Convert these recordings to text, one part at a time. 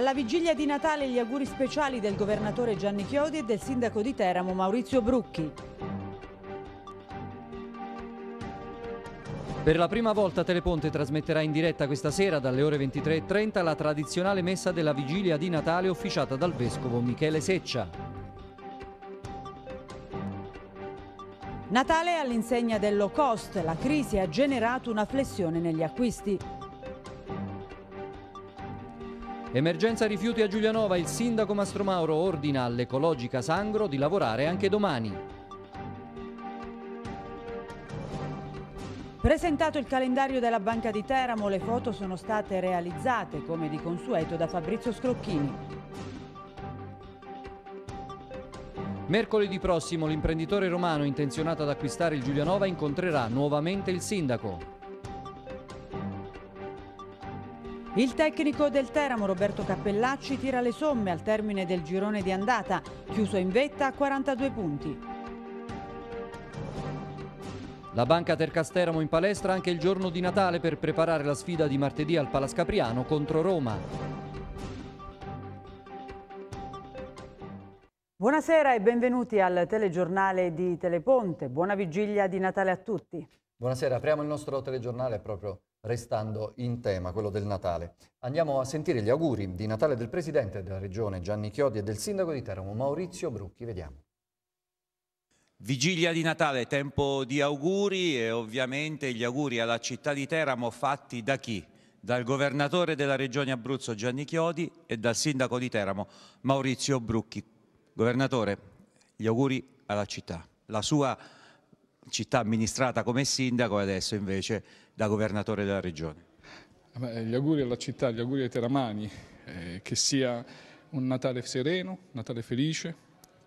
Alla vigilia di Natale gli auguri speciali del governatore Gianni Chiodi e del sindaco di Teramo Maurizio Brucchi. Per la prima volta Teleponte trasmetterà in diretta questa sera dalle ore 23.30 la tradizionale messa della vigilia di Natale officiata dal vescovo Michele Seccia. Natale all'insegna cost, la crisi ha generato una flessione negli acquisti. Emergenza rifiuti a Giulianova, il sindaco Mastromauro ordina all'ecologica Sangro di lavorare anche domani. Presentato il calendario della Banca di Teramo, le foto sono state realizzate come di consueto da Fabrizio Scrocchini. Mercoledì prossimo l'imprenditore romano intenzionato ad acquistare il Giulianova incontrerà nuovamente il sindaco. Il tecnico del Teramo Roberto Cappellacci tira le somme al termine del girone di andata, chiuso in vetta a 42 punti. La banca Tercasteramo in palestra anche il giorno di Natale per preparare la sfida di martedì al Palascapriano contro Roma. Buonasera e benvenuti al telegiornale di Teleponte. Buona vigilia di Natale a tutti. Buonasera, apriamo il nostro telegiornale proprio restando in tema, quello del Natale. Andiamo a sentire gli auguri di Natale del Presidente della Regione Gianni Chiodi e del Sindaco di Teramo Maurizio Brucchi. Vediamo. Vigilia di Natale, tempo di auguri e ovviamente gli auguri alla città di Teramo fatti da chi? Dal governatore della Regione Abruzzo Gianni Chiodi e dal sindaco di Teramo Maurizio Brucchi. Governatore, gli auguri alla città. La sua città amministrata come sindaco e adesso invece da governatore della regione. Eh, gli auguri alla città, gli auguri ai teramani, eh, che sia un Natale sereno, Natale felice,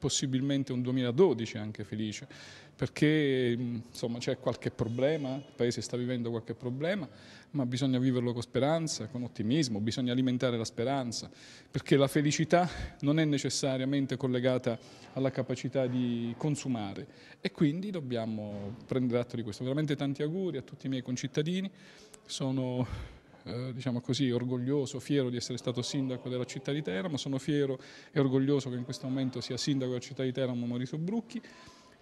possibilmente un 2012 anche felice, perché mm, insomma c'è qualche problema, il Paese sta vivendo qualche problema, ma bisogna viverlo con speranza, con ottimismo, bisogna alimentare la speranza, perché la felicità non è necessariamente collegata alla capacità di consumare e quindi dobbiamo prendere atto di questo. Veramente tanti auguri a tutti i miei concittadini, sono eh, diciamo così, orgoglioso, fiero di essere stato sindaco della città di Teramo, sono fiero e orgoglioso che in questo momento sia sindaco della città di Teramo Maurizio Brucchi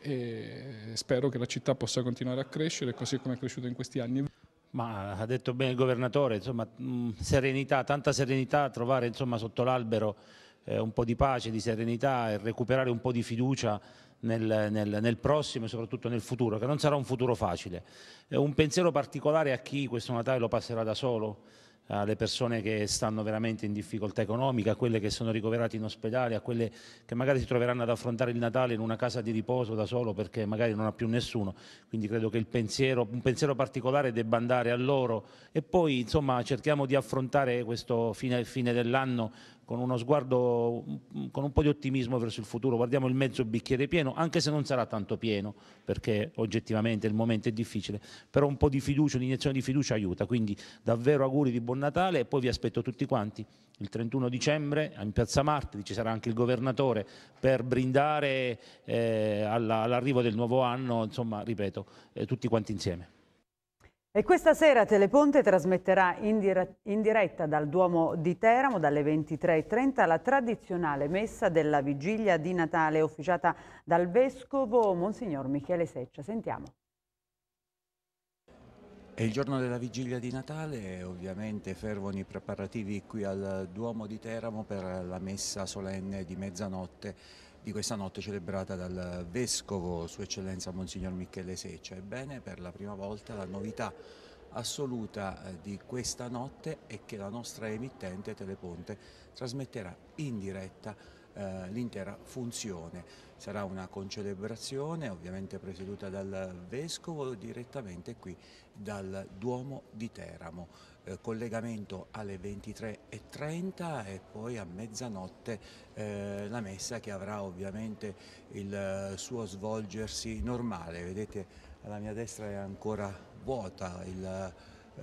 e spero che la città possa continuare a crescere così come è cresciuta in questi anni. Ma ha detto bene il governatore, insomma, mm, serenità, tanta serenità, trovare insomma, sotto l'albero eh, un po' di pace, di serenità e recuperare un po' di fiducia nel, nel, nel, prossimo e soprattutto nel futuro, che non sarà un futuro facile. Eh, un pensiero particolare a chi questo Natale lo passerà da solo, alle persone che stanno veramente in difficoltà economica, a quelle che sono ricoverate in ospedale, a quelle che magari si troveranno ad affrontare il Natale in una casa di riposo da solo perché magari non ha più nessuno. Quindi credo che pensiero, un pensiero particolare debba andare a loro e poi insomma cerchiamo di affrontare questo fine, fine dell'anno con uno sguardo, con un po' di ottimismo verso il futuro, guardiamo il mezzo bicchiere pieno, anche se non sarà tanto pieno, perché oggettivamente il momento è difficile, però un po' di fiducia, un'iniezione di fiducia aiuta, quindi davvero auguri di buon Natale e poi vi aspetto tutti quanti il 31 dicembre in Piazza Martiri, ci sarà anche il governatore per brindare eh, all'arrivo del nuovo anno, insomma, ripeto, eh, tutti quanti insieme. E questa sera Teleponte trasmetterà in, dire in, diretta dal Duomo di Teramo dalle 23.30 la tradizionale messa della vigilia di Natale officiata dal Vescovo Monsignor Michele Seccia. Sentiamo. È il giorno della vigilia di Natale ovviamente fervono i preparativi qui al Duomo di Teramo per la messa solenne di mezzanotte di questa notte celebrata dal Vescovo, Sua Eccellenza Monsignor Michele Seccia. Ebbene, per la prima volta la novità assoluta eh, di questa notte è che la nostra emittente Teleponte trasmetterà in diretta eh, l'intera funzione. Sarà una concelebrazione ovviamente presieduta dal Vescovo direttamente qui dal Duomo di Teramo eh, collegamento alle 23.30 e poi a mezzanotte eh, la messa che avrà ovviamente il eh, suo svolgersi normale. Vedete alla mia destra è ancora vuota il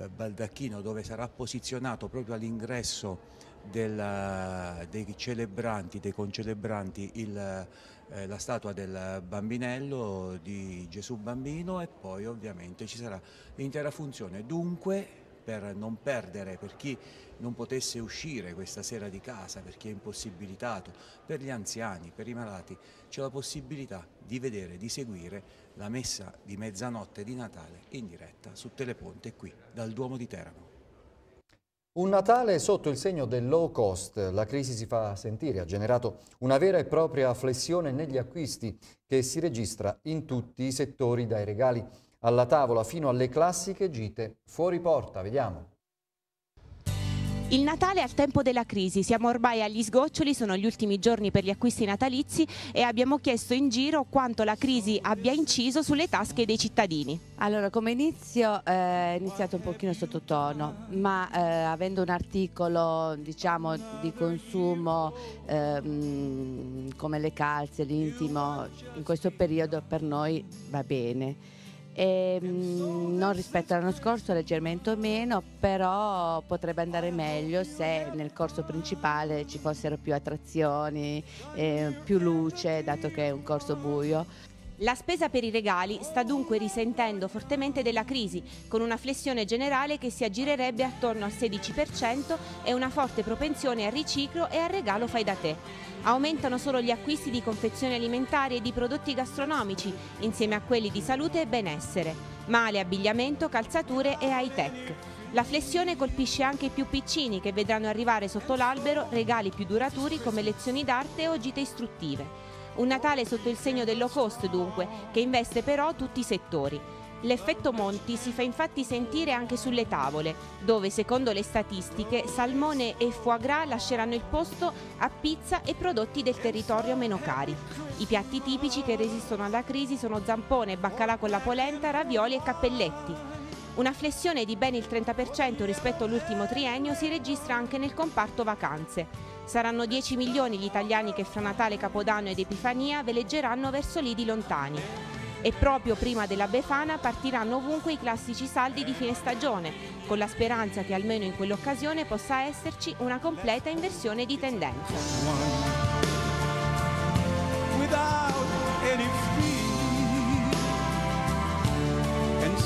eh, baldacchino dove sarà posizionato proprio all'ingresso eh, dei celebranti, dei concelebranti il, eh, la statua del bambinello di Gesù Bambino e poi ovviamente ci sarà l'intera funzione. Dunque per non perdere, per chi non potesse uscire questa sera di casa, per chi è impossibilitato, per gli anziani, per i malati, c'è la possibilità di vedere, di seguire la messa di mezzanotte di Natale in diretta su Teleponte qui dal Duomo di Teramo. Un Natale sotto il segno del low cost, la crisi si fa sentire, ha generato una vera e propria flessione negli acquisti che si registra in tutti i settori, dai regali alla tavola fino alle classiche gite fuori porta. Vediamo. Il Natale è al tempo della crisi, siamo ormai agli sgoccioli, sono gli ultimi giorni per gli acquisti natalizi e abbiamo chiesto in giro quanto la crisi abbia inciso sulle tasche dei cittadini. Allora, come inizio eh, è iniziato un pochino sottotono, ma eh, avendo un articolo diciamo, di consumo eh, come le calze, l'intimo, in questo periodo per noi va bene e, ehm, mh, non rispetto all'anno scorso, leggermente meno, però potrebbe andare meglio se nel corso principale ci fossero più attrazioni, eh, più luce, dato che è un corso buio. La spesa per i regali sta dunque risentendo fortemente della crisi, con una flessione generale che si aggirerebbe attorno al 16% e una forte propensione al riciclo e al regalo fai da te. Aumentano solo gli acquisti di confezioni alimentari e di prodotti gastronomici, insieme a quelli di salute e benessere, male abbigliamento, calzature e high tech. La flessione colpisce anche i più piccini che vedranno arrivare sotto l'albero regali più duraturi come lezioni d'arte o gite istruttive. Un Natale sotto il segno dell'low cost dunque, che investe però tutti i settori. L'effetto Monti si fa infatti sentire anche sulle tavole, dove secondo le statistiche salmone e foie gras lasceranno il posto a pizza e prodotti del territorio meno cari. I piatti tipici che resistono alla crisi sono zampone, baccalà con la polenta, ravioli e cappelletti. Una flessione di ben il 30% rispetto all'ultimo triennio si registra anche nel comparto vacanze. Saranno 10 milioni gli italiani che fra Natale, Capodanno ed Epifania veleggeranno verso lidi lontani. E proprio prima della Befana partiranno ovunque i classici saldi di fine stagione, con la speranza che almeno in quell'occasione possa esserci una completa inversione di tendenza.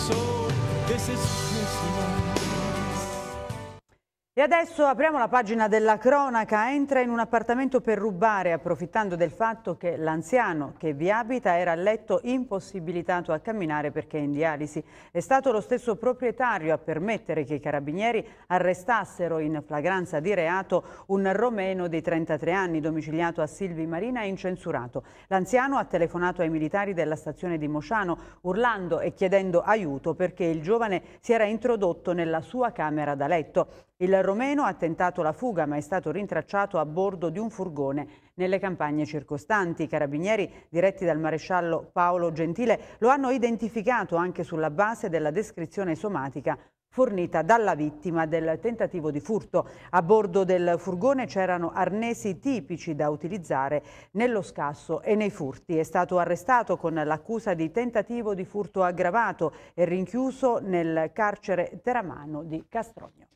so this is Christmas. E adesso apriamo la pagina della cronaca. Entra in un appartamento per rubare, approfittando del fatto che l'anziano che vi abita era a letto impossibilitato a camminare perché è in dialisi. È stato lo stesso proprietario a permettere che i carabinieri arrestassero in flagranza di reato un romeno di 33 anni, domiciliato a Silvi Marina e incensurato. L'anziano ha telefonato ai militari della stazione di Mosciano, urlando e chiedendo aiuto perché il giovane si era introdotto nella sua camera da letto. Il romeno ha tentato la fuga ma è stato rintracciato a bordo di un furgone nelle campagne circostanti. I carabinieri diretti dal maresciallo Paolo Gentile lo hanno identificato anche sulla base della descrizione somatica fornita dalla vittima del tentativo di furto. A bordo del furgone c'erano arnesi tipici da utilizzare nello scasso e nei furti. È stato arrestato con l'accusa di tentativo di furto aggravato e rinchiuso nel carcere teramano di Castrogno.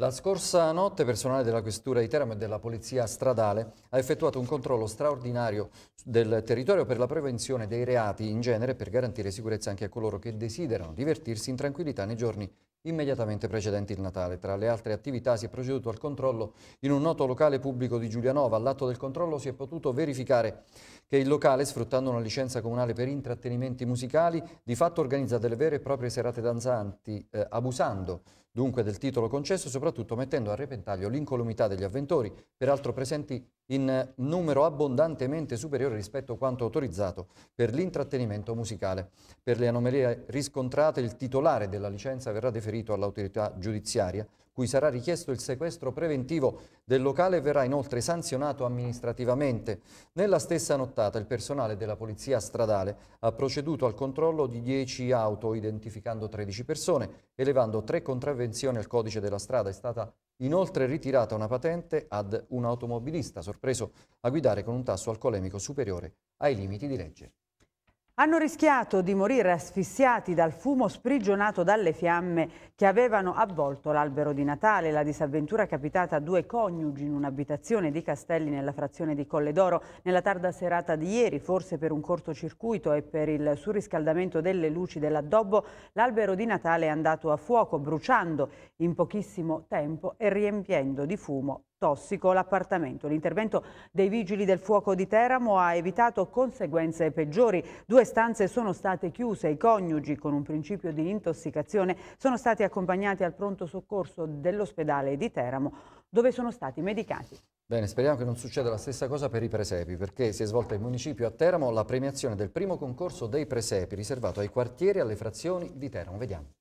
La scorsa notte personale della Questura di Teramo e della Polizia Stradale ha effettuato un controllo straordinario del territorio per la prevenzione dei reati in genere per garantire sicurezza anche a coloro che desiderano divertirsi in tranquillità nei giorni immediatamente precedenti il Natale. Tra le altre attività si è proceduto al controllo in un noto locale pubblico di Giulianova. All'atto del controllo si è potuto verificare che il locale, sfruttando una licenza comunale per intrattenimenti musicali, di fatto organizza delle vere e proprie serate danzanti, eh, abusando dunque del titolo concesso, e soprattutto mettendo a repentaglio l'incolumità degli avventori, peraltro presenti in numero abbondantemente superiore rispetto a quanto autorizzato per l'intrattenimento musicale. Per le anomalie riscontrate il titolare della licenza verrà deferito all'autorità giudiziaria cui sarà richiesto il sequestro preventivo del locale verrà inoltre sanzionato amministrativamente. Nella stessa nottata il personale della Polizia Stradale ha proceduto al controllo di 10 auto identificando 13 persone, elevando tre contravvenzioni al codice della strada. È stata inoltre ritirata una patente ad un automobilista sorpreso a guidare con un tasso alcolemico superiore ai limiti di legge hanno rischiato di morire asfissiati dal fumo sprigionato dalle fiamme che avevano avvolto l'albero di Natale. La disavventura è capitata a due coniugi in un'abitazione di Castelli nella frazione di Colle d'Oro nella tarda serata di ieri, forse per un cortocircuito e per il surriscaldamento delle luci dell'addobbo, l'albero di Natale è andato a fuoco bruciando in pochissimo tempo e riempiendo di fumo tossico l'appartamento. L'intervento dei vigili del fuoco di Teramo ha evitato conseguenze peggiori. Due stanze sono state chiuse, i coniugi con un principio di intossicazione sono stati accompagnati al pronto soccorso dell'ospedale di Teramo dove sono stati medicati. Bene, speriamo che non succeda la stessa cosa per i presepi, perché si è svolta in municipio a Teramo la premiazione del primo concorso dei presepi riservato ai quartieri e alle frazioni di Teramo. Vediamo.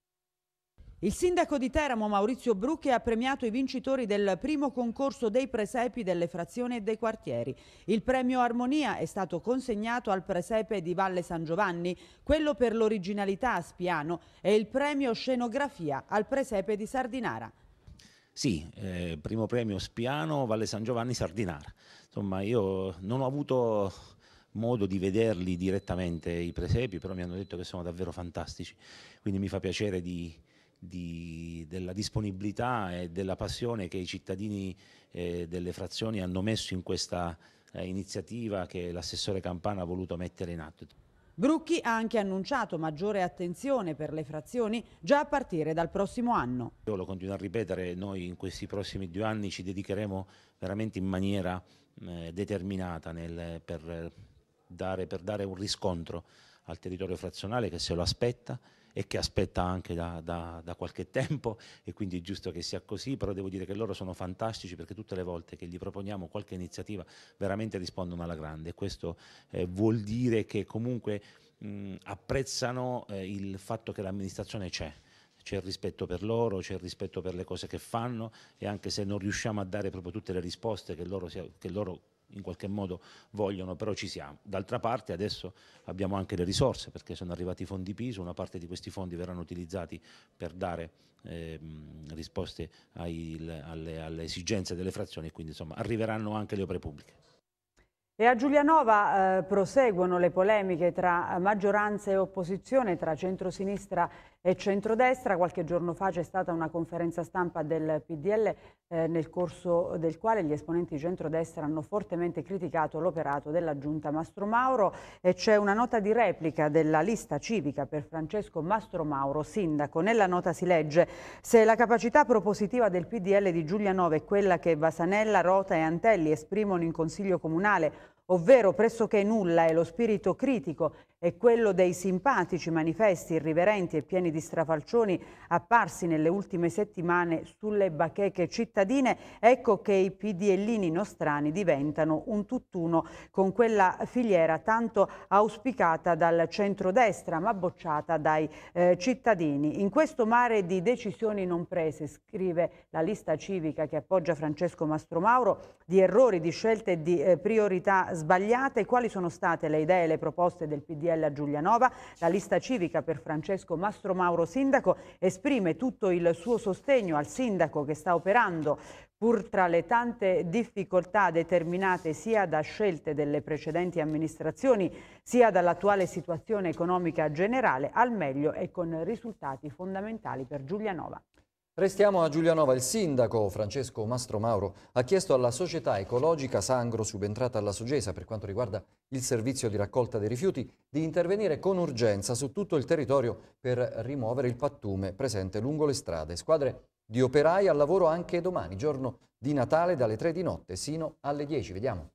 Il sindaco di Teramo Maurizio Brucche ha premiato i vincitori del primo concorso dei presepi delle frazioni e dei quartieri. Il premio Armonia è stato consegnato al presepe di Valle San Giovanni, quello per l'originalità a Spiano e il premio Scenografia al presepe di Sardinara. Sì, eh, primo premio Spiano, Valle San Giovanni, Sardinara. Insomma, io non ho avuto modo di vederli direttamente i presepi, però mi hanno detto che sono davvero fantastici, quindi mi fa piacere di di, della disponibilità e della passione che i cittadini eh, delle frazioni hanno messo in questa eh, iniziativa che l'assessore Campana ha voluto mettere in atto. Brucchi ha anche annunciato maggiore attenzione per le frazioni già a partire dal prossimo anno. Io lo continuo a ripetere, noi in questi prossimi due anni ci dedicheremo veramente in maniera eh, determinata nel, per, dare, per dare un riscontro al territorio frazionale che se lo aspetta e che aspetta anche da, da, da, qualche tempo e quindi è giusto che sia così, però devo dire che loro sono fantastici perché tutte le volte che gli proponiamo qualche iniziativa veramente rispondono alla grande. Questo eh, vuol dire che comunque mh, apprezzano eh, il fatto che l'amministrazione c'è, c'è il rispetto per loro, c'è il rispetto per le cose che fanno e anche se non riusciamo a dare proprio tutte le risposte che loro, che loro in qualche modo vogliono, però ci siamo. D'altra parte adesso abbiamo anche le risorse perché sono arrivati i fondi PISO, una parte di questi fondi verranno utilizzati per dare eh, risposte ai, alle, alle, esigenze delle frazioni e quindi insomma arriveranno anche le opere pubbliche. E a Giulianova eh, proseguono le polemiche tra maggioranza e opposizione, tra centrosinistra e e centrodestra. Qualche giorno fa c'è stata una conferenza stampa del PDL eh, nel corso del quale gli esponenti di centrodestra hanno fortemente criticato l'operato della giunta Mastro Mauro e c'è una nota di replica della lista civica per Francesco Mastro Mauro, sindaco. Nella nota si legge se la capacità propositiva del PDL di Giulianova è quella che Vasanella, Rota e Antelli esprimono in Consiglio Comunale ovvero pressoché nulla è lo spirito critico e quello dei simpatici manifesti irriverenti e pieni di strafalcioni apparsi nelle ultime settimane sulle bacheche cittadine, ecco che i PDLini nostrani diventano un tutt'uno con quella filiera tanto auspicata dal centrodestra ma bocciata dai eh, cittadini. In questo mare di decisioni non prese, scrive la lista civica che appoggia Francesco Mastromauro, di errori, di scelte e di eh, priorità sbagliate? quali sono state le idee e le proposte del PDL a Giulianova. La lista civica per Francesco Mastromauro Sindaco esprime tutto il suo sostegno al sindaco che sta operando pur tra le tante difficoltà determinate sia da scelte delle precedenti amministrazioni sia dall'attuale situazione economica generale, al meglio e con risultati fondamentali per Giulianova. Restiamo a Giulianova. Il sindaco Francesco Mastromauro ha chiesto alla società ecologica Sangro, subentrata alla Sogesa per quanto riguarda il servizio di raccolta dei rifiuti, di intervenire con urgenza su tutto il territorio per rimuovere il pattume presente lungo le strade. Squadre di operai al lavoro anche domani, giorno di Natale, dalle 3 di notte sino alle 10. Vediamo.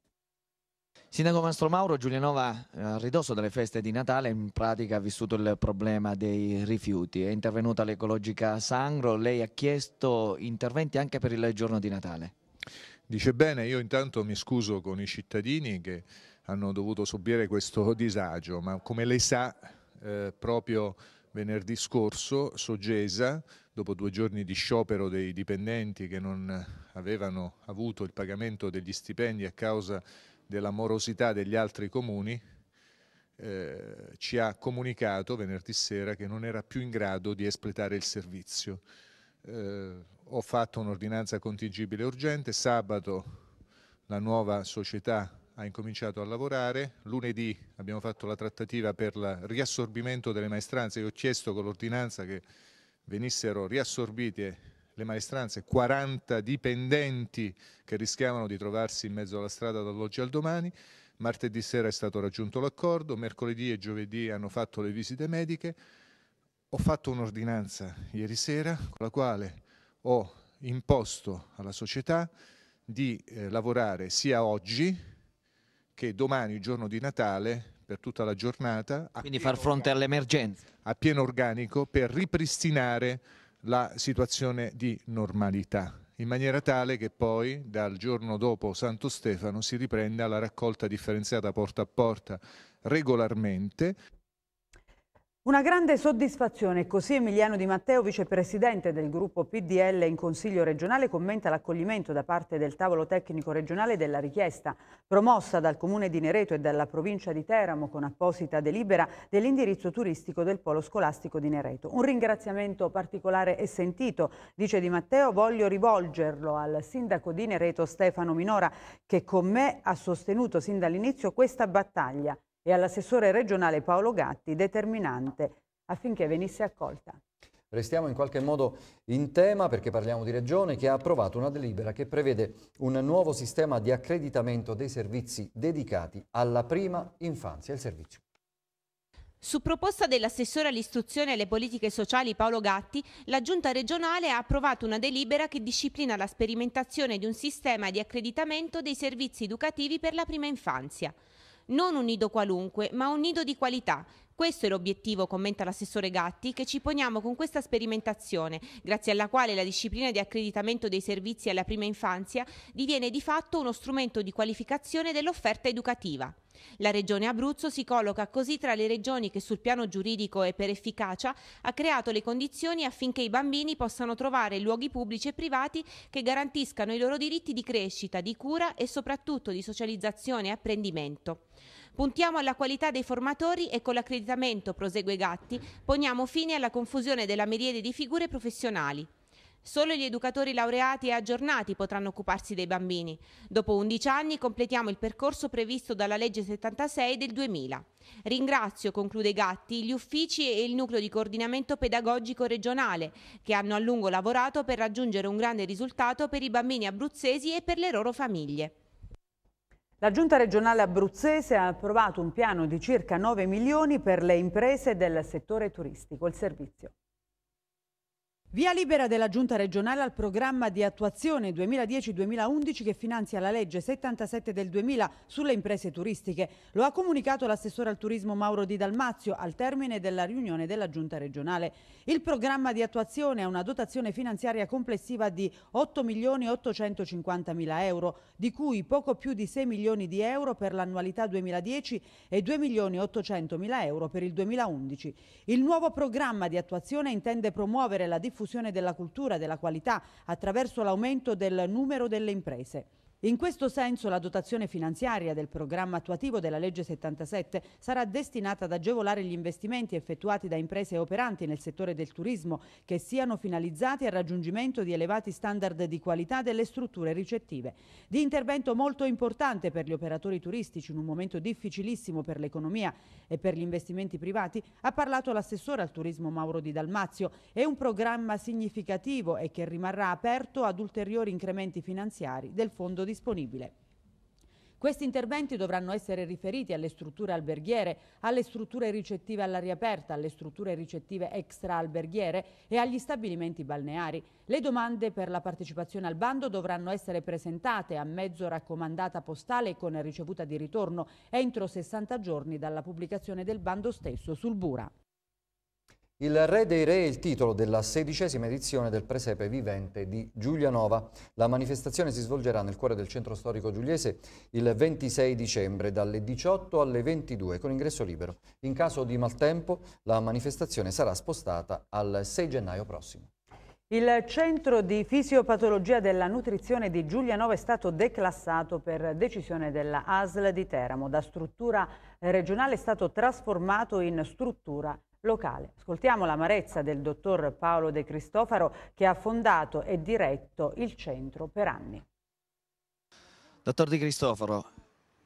Sindaco Mastro Mauro, Giulianova eh, a ridosso delle feste di Natale in pratica ha vissuto il problema dei rifiuti. È intervenuta l'ecologica Sangro, lei ha chiesto interventi anche per il giorno di Natale. Dice bene, io intanto mi scuso con i cittadini che hanno dovuto subire questo disagio, ma come lei sa eh, proprio venerdì scorso Sogesa, dopo due giorni di sciopero dei dipendenti che non avevano avuto il pagamento degli stipendi a causa di dell'amorosità degli altri comuni, eh, ci ha comunicato venerdì sera che non era più in grado di espletare il servizio. Eh, ho fatto un'ordinanza contingibile urgente, sabato la nuova società ha incominciato a lavorare, lunedì abbiamo fatto la trattativa per il riassorbimento delle maestranze, io ho chiesto con l'ordinanza che venissero riassorbite le maestranze, 40 dipendenti che rischiavano di trovarsi in mezzo alla strada dall'oggi al domani. Martedì sera è stato raggiunto l'accordo, mercoledì e giovedì hanno fatto le visite mediche. Ho fatto un'ordinanza ieri sera con la quale ho imposto alla società di eh, lavorare sia oggi che domani, giorno di Natale, per tutta la giornata. Quindi far fronte all'emergenza. A pieno organico per ripristinare la situazione di normalità in maniera tale che poi dal giorno dopo Santo Stefano si riprenda la raccolta differenziata porta a porta regolarmente. Una grande soddisfazione, così Emiliano Di Matteo, vicepresidente del gruppo PDL in Consiglio regionale, commenta l'accoglimento da parte del tavolo tecnico regionale della richiesta promossa dal Comune di Nereto e dalla provincia di Teramo con apposita delibera dell'indirizzo turistico del polo scolastico di Nereto. Un ringraziamento particolare e sentito, dice Di Matteo, voglio rivolgerlo al sindaco di Nereto Stefano Minora che con me ha sostenuto sin dall'inizio questa battaglia e all'assessore regionale Paolo Gatti determinante affinché venisse accolta. Restiamo in qualche modo in tema perché parliamo di Regione che ha approvato una delibera che prevede un nuovo sistema di accreditamento dei servizi dedicati alla prima infanzia e il servizio. Su proposta dell'assessore all'istruzione e alle politiche sociali Paolo Gatti, la Giunta regionale ha approvato una delibera che disciplina la sperimentazione di un sistema di accreditamento dei servizi educativi per la prima infanzia non un nido qualunque, ma un nido di qualità questo è l'obiettivo, commenta l'assessore Gatti, che ci poniamo con questa sperimentazione, grazie alla quale la disciplina di accreditamento dei servizi alla prima infanzia diviene di fatto uno strumento di qualificazione dell'offerta educativa. La Regione Abruzzo si colloca così tra le regioni che sul piano giuridico e per efficacia ha creato le condizioni affinché i bambini possano trovare luoghi pubblici e privati che garantiscano i loro diritti di crescita, di cura e soprattutto di socializzazione e apprendimento. Puntiamo alla qualità dei formatori e con l'accreditamento, prosegue Gatti, poniamo fine alla confusione della miriade di figure professionali. Solo gli educatori laureati e aggiornati potranno occuparsi dei bambini. Dopo 11 anni completiamo il percorso previsto dalla legge 76 del 2000. Ringrazio, conclude Gatti, gli uffici e il nucleo di coordinamento pedagogico regionale che hanno a lungo lavorato per raggiungere un grande risultato per i bambini abruzzesi e per le loro famiglie. La Giunta regionale abruzzese ha approvato un piano di circa 9 milioni per le imprese del settore turistico. Il servizio. Via libera della Giunta regionale al programma di attuazione 2010-2011 che finanzia la legge 77 del 2000 sulle imprese turistiche. Lo ha comunicato l'assessore al turismo Mauro Di Dalmazio al termine della riunione della Giunta regionale. Il programma di attuazione ha una dotazione finanziaria complessiva di 8.850.000 euro, di cui poco più di 6 milioni di euro per l'annualità 2010 e 2.800.000 euro per il 2011. Il nuovo programma di attuazione intende promuovere la diffusione diffusione della cultura e della qualità attraverso l'aumento del numero delle imprese. In questo senso la dotazione finanziaria del programma attuativo della legge 77 sarà destinata ad agevolare gli investimenti effettuati da imprese operanti nel settore del turismo che siano finalizzati al raggiungimento di elevati standard di qualità delle strutture ricettive. Di intervento molto importante per gli operatori turistici in un momento difficilissimo per l'economia e per gli investimenti privati ha parlato l'assessore al turismo Mauro Di Dalmazio. È un programma significativo e che rimarrà aperto ad ulteriori incrementi finanziari del fondo di disponibile. Questi interventi dovranno essere riferiti alle strutture alberghiere, alle strutture ricettive all'aria aperta, alle strutture ricettive extra-alberghiere e agli stabilimenti balneari. Le domande per la partecipazione al bando dovranno essere presentate a mezzo raccomandata postale con ricevuta di ritorno entro 60 giorni dalla pubblicazione del bando stesso sul Bura. Il Re dei Re è il titolo della sedicesima edizione del Presepe Vivente di Giulianova. La manifestazione si svolgerà nel cuore del centro storico giuliese il 26 dicembre dalle 18 alle 22 con ingresso libero. In caso di maltempo la manifestazione sarà spostata al 6 gennaio prossimo. Il centro di fisiopatologia della nutrizione di Giulianova è stato declassato per decisione della ASL di Teramo. Da struttura regionale è stato trasformato in struttura regionale locale. Ascoltiamo l'amarezza del dottor Paolo De Cristofaro che ha fondato e diretto il centro per anni. Dottor De Cristofaro,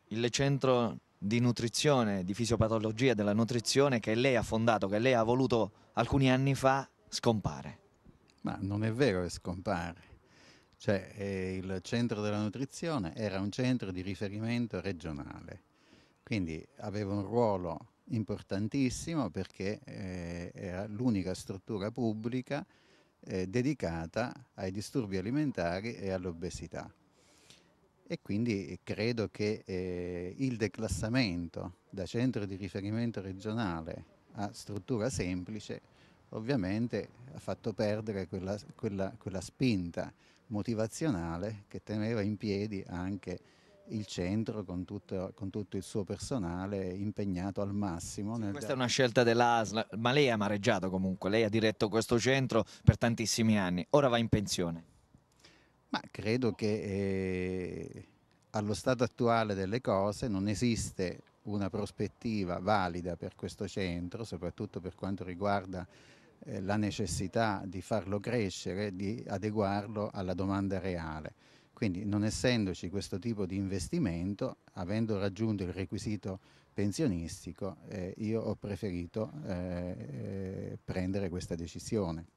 il centro di nutrizione, di fisiopatologia della nutrizione che lei ha fondato, che lei ha voluto alcuni anni fa, scompare. Ma non è vero che scompare. Cioè, eh, il centro della nutrizione era un centro di riferimento regionale, quindi aveva un ruolo importantissimo perché eh, era l'unica struttura pubblica eh, dedicata ai disturbi alimentari e all'obesità. E quindi credo che eh, il declassamento da centro di riferimento regionale a struttura semplice ovviamente ha fatto perdere quella, quella, quella spinta motivazionale che teneva in piedi anche il centro con tutto, con tutto, il suo personale impegnato al massimo. Sì, questa dare... è una scelta dell'ASL, ma lei ha amareggiato comunque, lei ha diretto questo centro per tantissimi anni, ora va in pensione. Ma credo che eh, allo stato attuale delle cose non esiste una prospettiva valida per questo centro, soprattutto per quanto riguarda eh, la necessità di farlo crescere, di adeguarlo alla domanda reale quindi non essendoci questo tipo di investimento, avendo raggiunto il requisito pensionistico, eh, io ho preferito eh, eh prendere questa decisione.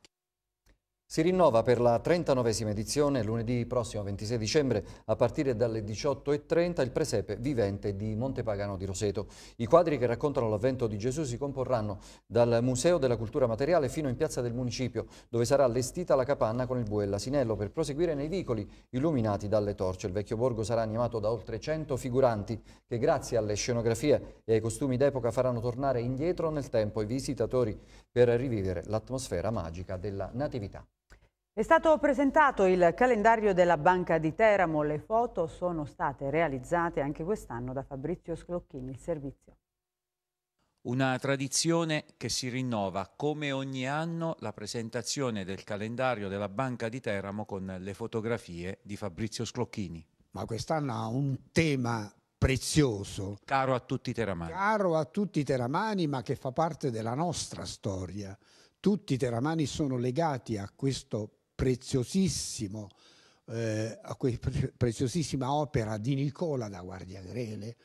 Si rinnova per la 39esima edizione lunedì prossimo 26 dicembre a partire dalle 18.30 il presepe vivente di Montepagano di Roseto. I quadri che raccontano l'avvento di Gesù si comporranno dal Museo della Cultura Materiale fino in piazza del Municipio dove sarà allestita la capanna con il bue e l'asinello per proseguire nei vicoli illuminati dalle torce. Il vecchio borgo sarà animato da oltre 100 figuranti che grazie alle scenografie e ai costumi d'epoca faranno tornare indietro nel tempo i visitatori per rivivere l'atmosfera magica della Natività. È stato presentato il calendario della Banca di Teramo, le foto sono state realizzate anche quest'anno da Fabrizio Sclocchini, il servizio. Una tradizione che si rinnova come ogni anno la presentazione del calendario della Banca di Teramo con le fotografie di Fabrizio Sclocchini. Ma quest'anno ha un tema prezioso. Caro a tutti i teramani. Caro a tutti i teramani, ma che fa parte della nostra storia. Tutti i teramani sono legati a questo preziosissimo, eh, a questa pre- preziosissima opera di Nicola da Guardia Guardiagrele,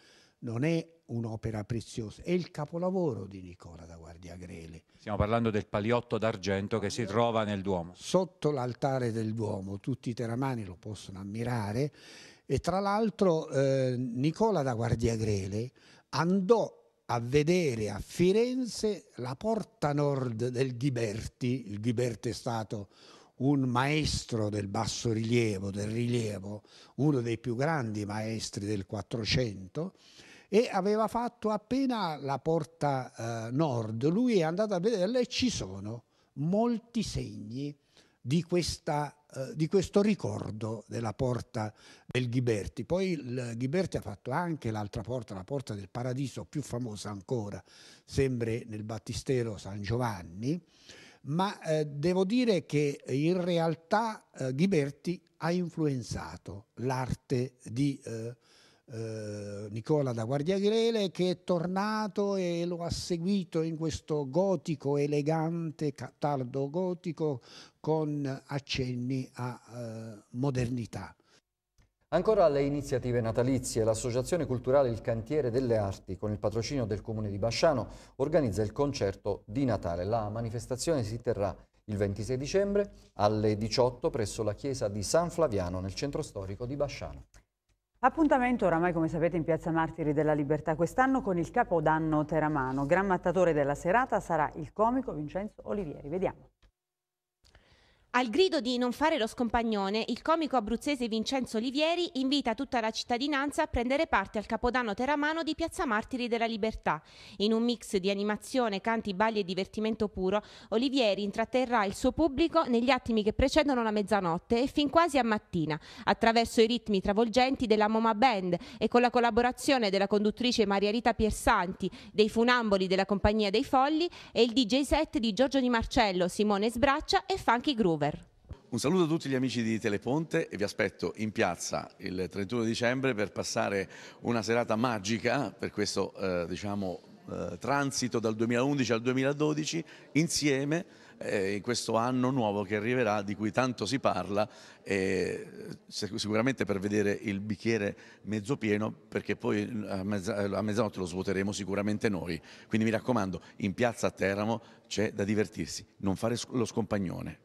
non è un'opera preziosa, è il capolavoro di Nicola da Guardia Guardiagrele. Stiamo parlando del paliotto d'argento che si trova nel Duomo. Sotto l'altare del Duomo, tutti i teramani lo possono ammirare e tra l'altro eh, Nicola da Guardia Guardiagrele andò a vedere a Firenze la porta nord del Ghiberti, il Ghiberti è stato un maestro del basso rilievo, del rilievo, uno dei più grandi maestri del 400, e aveva fatto appena la porta eh, nord, lui è andato a vederla e ci sono molti segni di, questa, eh, di, questo ricordo della porta del Ghiberti. Poi il Ghiberti ha fatto anche l'altra porta, la porta del paradiso, più famosa ancora, sempre nel Battistero San Giovanni, ma eh, devo dire che in realtà eh, Ghiberti ha influenzato l'arte di eh, eh, Nicola da Guardiagrele che è tornato e lo ha seguito in questo gotico elegante, tardo gotico, con accenni a eh, modernità. Ancora alle iniziative natalizie, l'associazione culturale Il Cantiere delle Arti, con il patrocinio del comune di Basciano, organizza il concerto di Natale. La manifestazione si terrà il 26 dicembre alle 18 presso la chiesa di San Flaviano nel centro storico di Basciano. Appuntamento oramai come sapete in Piazza Martiri della Libertà quest'anno con il Capodanno Teramano. Gran mattatore della serata sarà il comico Vincenzo Olivieri. Vediamo. Al grido di non fare lo scompagnone, il comico abruzzese Vincenzo Olivieri invita tutta la cittadinanza a prendere parte al Capodanno teramano di Piazza Martiri della Libertà. In un mix di animazione, canti, balli e divertimento puro, Olivieri intratterrà il suo pubblico negli attimi che precedono la mezzanotte e fin quasi a mattina, attraverso i ritmi travolgenti della Moma Band e con la collaborazione della conduttrice Maria Rita Piersanti, dei Funamboli della Compagnia dei Folli e il DJ set di Giorgio Di Marcello, Simone Sbraccia e Funky Groove cover. Un saluto a tutti gli amici di Teleponte e vi aspetto in piazza il 31 dicembre per passare una serata magica per questo eh, diciamo, eh, transito dal 2011 al 2012 insieme eh, in questo anno nuovo che arriverà di cui tanto si parla sicuramente per vedere il bicchiere mezzo pieno perché poi eh, a, mezza, eh, a mezzanotte lo svuoteremo sicuramente noi. Quindi mi raccomando, in piazza a Teramo c'è da divertirsi, non fare lo scompagnone.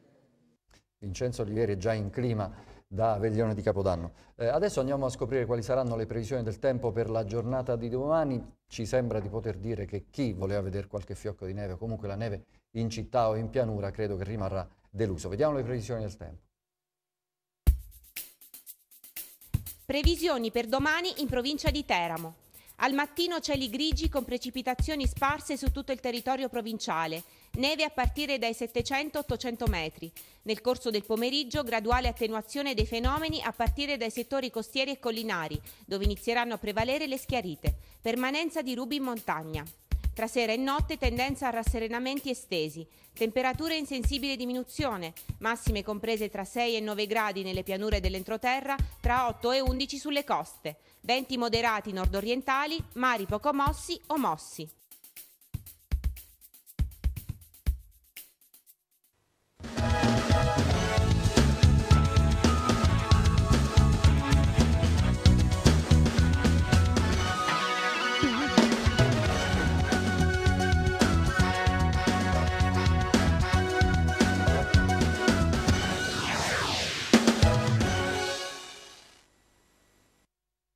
Vincenzo Olivieri è già in clima da Veglione di Capodanno. Eh, adesso andiamo a scoprire quali saranno le previsioni del tempo per la giornata di domani. Ci sembra di poter dire che chi voleva vedere qualche fiocco di neve o comunque la neve in città o in pianura credo che rimarrà deluso. Vediamo le previsioni del tempo. Previsioni per domani in provincia di Teramo. Al mattino cieli grigi con precipitazioni sparse su tutto il territorio provinciale. Neve a partire dai 700-800 metri. Nel corso del pomeriggio graduale attenuazione dei fenomeni a partire dai settori costieri e collinari, dove inizieranno a prevalere le schiarite. Permanenza di rubi in montagna. Tra sera e notte tendenza a rasserenamenti estesi, temperature in sensibile diminuzione, massime comprese tra 6 e 9 gradi nelle pianure dell'entroterra, tra 8 e 11 sulle coste, venti moderati nordorientali, mari poco mossi o mossi.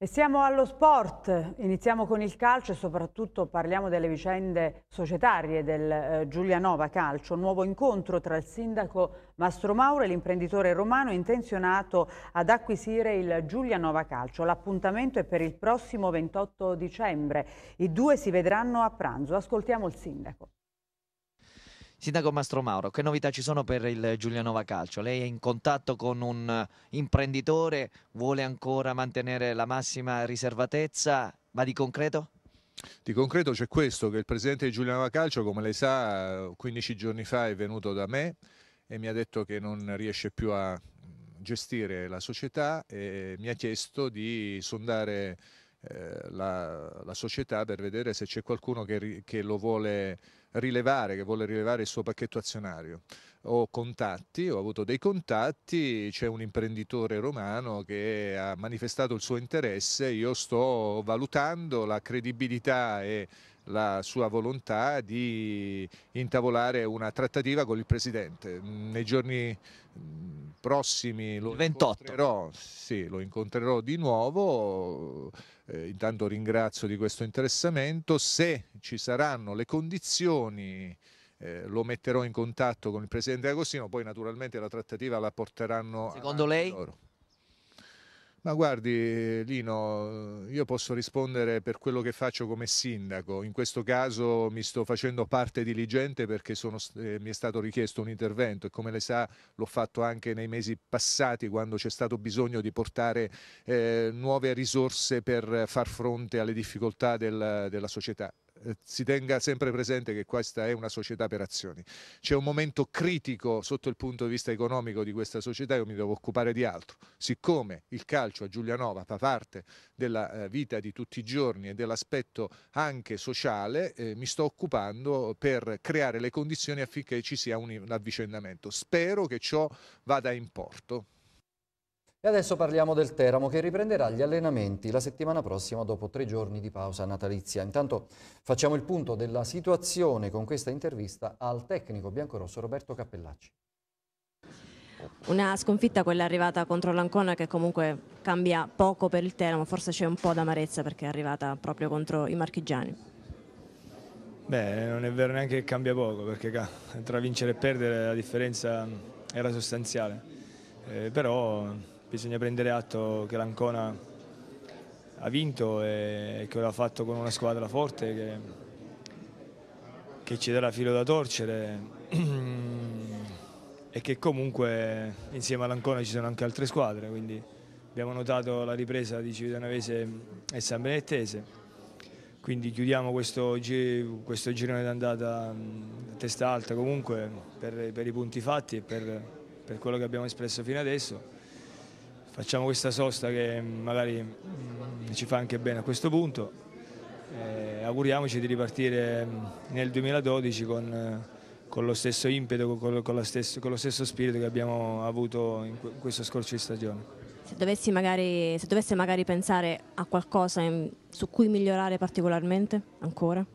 E siamo allo sport, iniziamo con il calcio e soprattutto parliamo delle vicende societarie del eh, Giulianova Calcio, nuovo incontro tra il sindaco Mastro Mauro e l'imprenditore romano intenzionato ad acquisire il Giulianova Calcio. L'appuntamento è per il prossimo 28 dicembre, i due si vedranno a pranzo, ascoltiamo il sindaco. Sindaco Mastro Mauro, che novità ci sono per il Giulianova Calcio? Lei è in contatto con un imprenditore, vuole ancora mantenere la massima riservatezza, ma di concreto? Di concreto c'è questo, che il presidente di Giulianova Calcio, come lei sa, 15 giorni fa è venuto da me e mi ha detto che non riesce più a gestire la società e mi ha chiesto di sondare eh, la, la, società per vedere se c'è qualcuno che, che lo vuole rilevare, che vuole rilevare il suo pacchetto azionario. Ho contatti, ho avuto dei contatti, c'è un imprenditore romano che ha manifestato il suo interesse, io sto valutando la credibilità e la sua volontà di intavolare una trattativa con il Presidente. Nei giorni mm, prossimi lo, incontrerò, sì, lo incontrerò di nuovo eh, intanto ringrazio di questo interessamento, se ci saranno le condizioni eh, lo metterò in contatto con il Presidente Agostino, poi naturalmente la trattativa la porteranno Secondo lei? loro. Ma guardi Lino, io posso rispondere per quello che faccio come sindaco. In questo caso mi sto facendo parte diligente perché sono, eh, mi è stato richiesto un intervento e come le sa l'ho fatto anche nei mesi passati quando c'è stato bisogno di portare eh, nuove risorse per far fronte alle difficoltà del, della società. Eh, si tenga sempre presente che questa è una società per azioni. C'è un momento critico sotto il punto di vista economico di questa società, io mi devo occupare di altro. Siccome il calcio a Giulianova fa parte della eh, vita di tutti i giorni e dell'aspetto anche sociale, eh, mi sto occupando per creare le condizioni affinché ci sia un, un avvicinamento. Spero che ciò vada in porto. E adesso parliamo del Teramo che riprenderà gli allenamenti la settimana prossima dopo tre giorni di pausa natalizia. Intanto facciamo il punto della situazione con questa intervista al tecnico biancorosso Roberto Cappellacci. Una sconfitta quella arrivata contro l'Ancona che comunque cambia poco per il Teramo, forse c'è un po' d'amarezza perché è arrivata proprio contro i marchigiani. Beh, non è vero neanche che cambia poco perché tra vincere e perdere la differenza era sostanziale, eh, però bisogna prendere atto che l'Ancona ha vinto e che l'ha fatto con una squadra forte che, che ci darà filo da torcere e che comunque insieme all'Ancona ci sono anche altre squadre, quindi abbiamo notato la ripresa di Civitanavese e San Benettese. Quindi chiudiamo questo, questo girone d'andata a testa alta comunque per, per, i punti fatti e per, per quello che abbiamo espresso fino adesso facciamo questa sosta che mm, magari mm, ci fa anche bene a questo punto. e eh, auguriamoci di ripartire mm, nel 2012 con, eh, con lo stesso impeto, con, con, stesso, con, lo stesso spirito che abbiamo avuto in questo scorcio di stagione. Se, magari, se dovesse magari pensare a qualcosa in, su cui migliorare particolarmente ancora?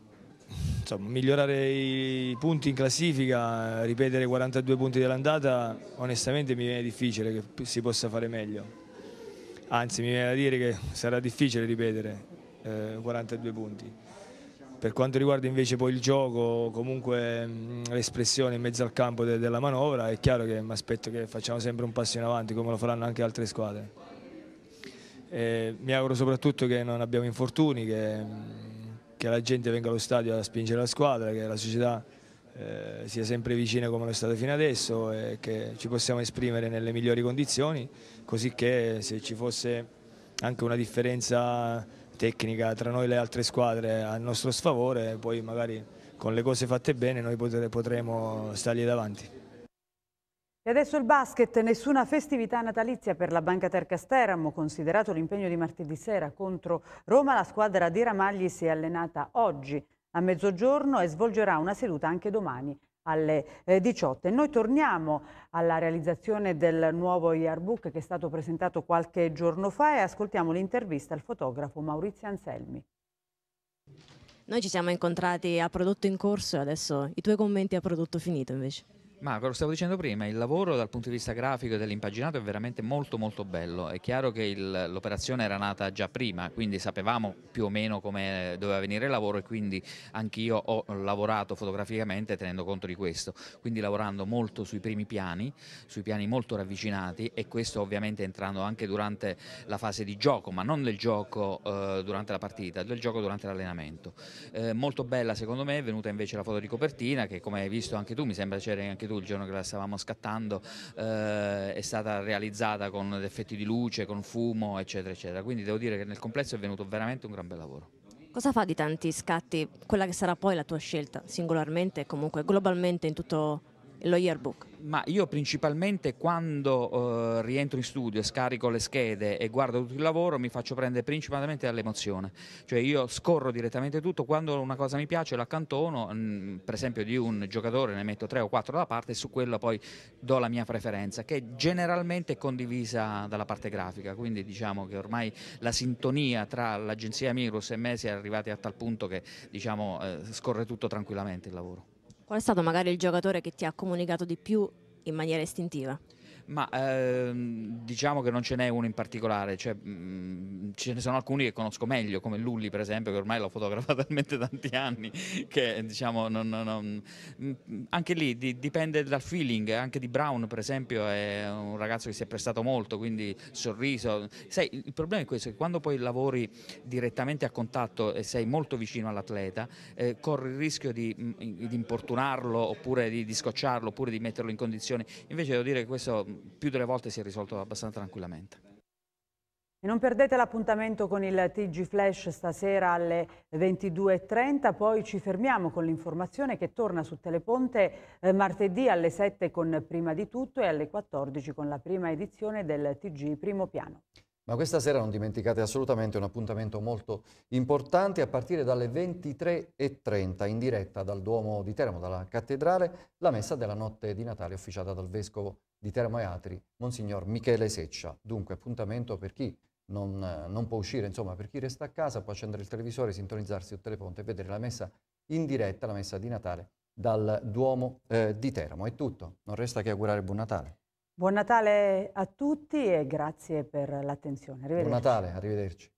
insomma, migliorare i punti in classifica, ripetere 42 punti dell'andata, onestamente mi viene difficile che si possa fare meglio. Anzi, mi viene da dire che sarà difficile ripetere eh, 42 punti. Per quanto riguarda invece poi il gioco, comunque l'espressione in mezzo al campo de della manovra, è chiaro che mi aspetto che facciamo sempre un passo in avanti, come lo faranno anche altre squadre. E eh, mi auguro soprattutto che non abbiamo infortuni, che che la gente venga allo stadio a spingere la squadra, che la società eh, sia sempre vicina come lo è stata fino adesso e che ci possiamo esprimere nelle migliori condizioni, così che se ci fosse anche una differenza tecnica tra noi e le altre squadre a nostro sfavore, poi magari con le cose fatte bene noi potremo stargli davanti. E adesso il basket, nessuna festività natalizia per la Banca Tercasteramo, considerato l'impegno di martedì sera contro Roma, la squadra di Ramagli si è allenata oggi a mezzogiorno e svolgerà una seduta anche domani alle 18. Eh, e noi torniamo alla realizzazione del nuovo yearbook che è stato presentato qualche giorno fa e ascoltiamo l'intervista al fotografo Maurizio Anselmi. Noi ci siamo incontrati a prodotto in corso e adesso i tuoi commenti a prodotto finito invece. Ma quello stavo dicendo prima, il lavoro dal punto di vista grafico e dell'impaginato è veramente molto molto bello, è chiaro che l'operazione era nata già prima, quindi sapevamo più o meno come doveva venire il lavoro e quindi anch'io ho lavorato fotograficamente tenendo conto di questo, quindi lavorando molto sui primi piani, sui piani molto ravvicinati e questo ovviamente entrando anche durante la fase di gioco, ma non del gioco eh, durante la partita, del gioco durante l'allenamento. Eh, molto bella secondo me è venuta invece la foto di copertina che come hai visto anche tu mi sembra c'era anche tu tu il giorno che la stavamo scattando, eh, è stata realizzata con effetti di luce, con fumo, eccetera, eccetera. Quindi devo dire che nel complesso è venuto veramente un gran bel lavoro. Cosa fa di tanti scatti quella che sarà poi la tua scelta, singolarmente e comunque globalmente in tutto lo yearbook? Ma io principalmente quando eh, rientro in studio, e scarico le schede e guardo tutto il lavoro mi faccio prendere principalmente dall'emozione, cioè io scorro direttamente tutto, quando una cosa mi piace l'accantono, mm, per esempio di un giocatore ne metto tre o quattro da parte e su quello poi do la mia preferenza che generalmente è condivisa dalla parte grafica, quindi diciamo che ormai la sintonia tra l'agenzia Mirus e me si è arrivata a tal punto che diciamo, eh, scorre tutto tranquillamente il lavoro. Qual è stato magari il giocatore che ti ha comunicato di più in maniera istintiva? Ma ehm, diciamo che non ce n'è uno in particolare, cioè, mh, mhmm, ce ne sono alcuni che conosco meglio, come Lulli per esempio, che ormai l'ho fotografato talmente tanti anni, che diciamo, non, non, non, mhmm, anche lì di, dipende dal feeling, anche di Brown per esempio è un ragazzo che si è prestato molto, quindi sorriso. Sai, il problema è questo, che quando poi lavori direttamente a contatto e sei molto vicino all'atleta, eh, corri il rischio di, mhmm, di, importunarlo oppure di, di scocciarlo oppure di metterlo in condizioni, invece devo dire che questo più delle volte si è risolto abbastanza tranquillamente. E non perdete l'appuntamento con il TG Flash stasera alle 22.30, poi ci fermiamo con l'informazione che torna su Teleponte eh, martedì alle 7 con Prima di tutto e alle 14 con la prima edizione del TG Primo Piano. Ma questa sera non dimenticate assolutamente un appuntamento molto importante a partire dalle 23.30 in diretta dal Duomo di Teramo, dalla cattedrale, la messa della notte di Natale officiata dal Vescovo di Teramo e Atri, Monsignor Michele Seccia. Dunque appuntamento per chi non, non, può uscire, insomma per chi resta a casa può accendere il televisore, sintonizzarsi su Teleponte e vedere la messa in diretta, la messa di Natale dal Duomo eh, di Teramo. È tutto, non resta che augurare buon Natale. Buon Natale a tutti e grazie per l'attenzione. Buon Natale, arrivederci.